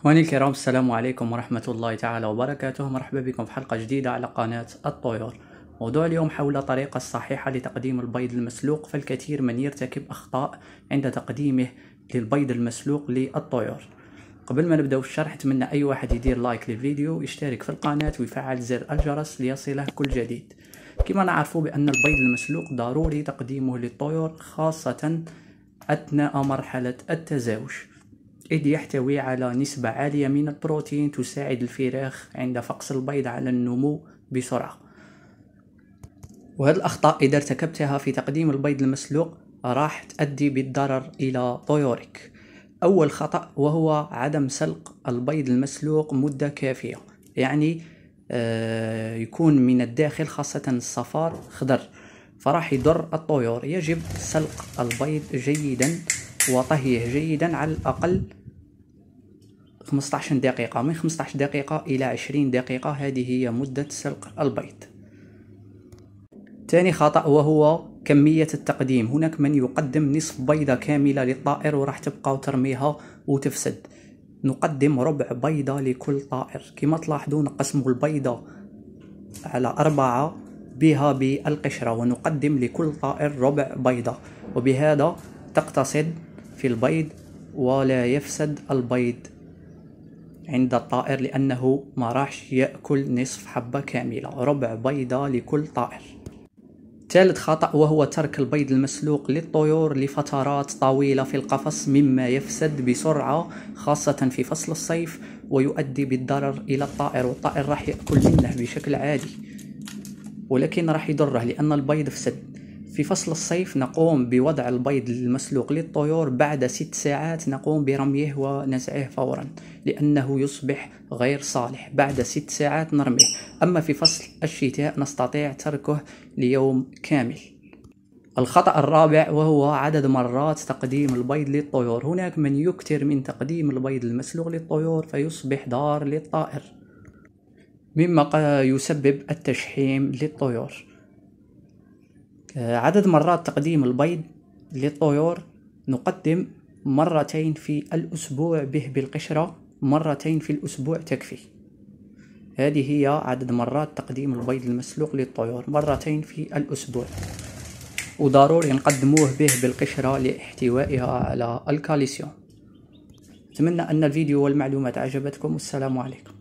اخواني الكرام السلام عليكم ورحمة الله تعالى وبركاته مرحبا بكم في حلقة جديدة على قناة الطيور موضوع اليوم حول الطريقة الصحيحة لتقديم البيض المسلوق فالكثير من يرتكب أخطاء عند تقديمه للبيض المسلوق للطيور قبل ما نبداو الشرح أتمنى اي واحد يدير لايك للفيديو يشترك في القناة ويفعل زر الجرس ليصله كل جديد كما نعرف بان البيض المسلوق ضروري تقديمه للطيور خاصة اثناء مرحلة التزاوج إذ يحتوي على نسبة عالية من البروتين تساعد الفراخ عند فقس البيض على النمو بسرعة وهذه الأخطاء إذا ارتكبتها في تقديم البيض المسلوق راح تؤدي بالضرر إلى طيورك أول خطأ وهو عدم سلق البيض المسلوق مدة كافية يعني آه، يكون من الداخل خاصة الصفار خضر فراح يضر الطيور يجب سلق البيض جيدا وطهيه جيدا على الأقل 15 دقيقة من 15 دقيقة إلى 20 دقيقة هذه هي مدة سلق البيض ثاني خطأ وهو كمية التقديم هناك من يقدم نصف بيضة كاملة للطائر وراح تبقى وترميها وتفسد نقدم ربع بيضة لكل طائر كما تلاحظون قسم البيضة على أربعة بها بالقشرة ونقدم لكل طائر ربع بيضة وبهذا تقتصد في البيض ولا يفسد البيض عند الطائر لأنه ما راحش يأكل نصف حبة كاملة ربع بيضة لكل طائر ثالث خطأ وهو ترك البيض المسلوق للطيور لفترات طويلة في القفص مما يفسد بسرعة خاصة في فصل الصيف ويؤدي بالضرر إلى الطائر والطائر راح يأكل منه بشكل عادي ولكن راح يضره لأن البيض فسد في فصل الصيف نقوم بوضع البيض المسلوق للطيور بعد ست ساعات نقوم برميه ونزعه فورا لأنه يصبح غير صالح بعد ست ساعات نرميه أما في فصل الشتاء نستطيع تركه ليوم كامل الخطأ الرابع وهو عدد مرات تقديم البيض للطيور هناك من يكثر من تقديم البيض المسلوق للطيور فيصبح دار للطائر مما يسبب التشحيم للطيور آه، عدد مرات تقديم البيض للطيور نقدم مرتين في الأسبوع به بالقشرة مرتين في الأسبوع تكفي هذه هي عدد مرات تقديم البيض المسلوق للطيور مرتين في الأسبوع وضروري نقدموه به بالقشرة لاحتوائها على الكالسيوم أتمنى أن الفيديو والمعلومات عجبتكم والسلام عليكم